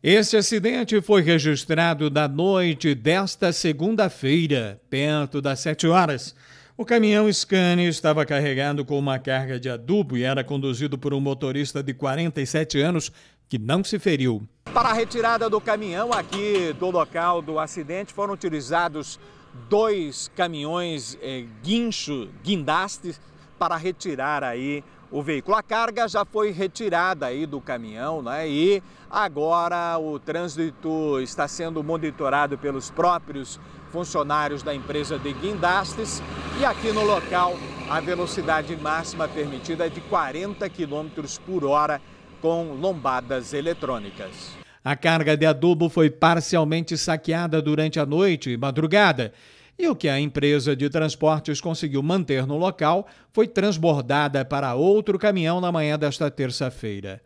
Este acidente foi registrado na noite desta segunda-feira, perto das 7 horas. O caminhão Scania estava carregado com uma carga de adubo e era conduzido por um motorista de 47 anos que não se feriu. Para a retirada do caminhão aqui do local do acidente foram utilizados dois caminhões eh, guincho, guindastes, para retirar aí o veículo a carga já foi retirada aí do caminhão, né? E agora o trânsito está sendo monitorado pelos próprios funcionários da empresa de guindastes e aqui no local a velocidade máxima permitida é de 40 km por hora com lombadas eletrônicas. A carga de adubo foi parcialmente saqueada durante a noite e madrugada e o que a empresa de transportes conseguiu manter no local foi transbordada para outro caminhão na manhã desta terça-feira.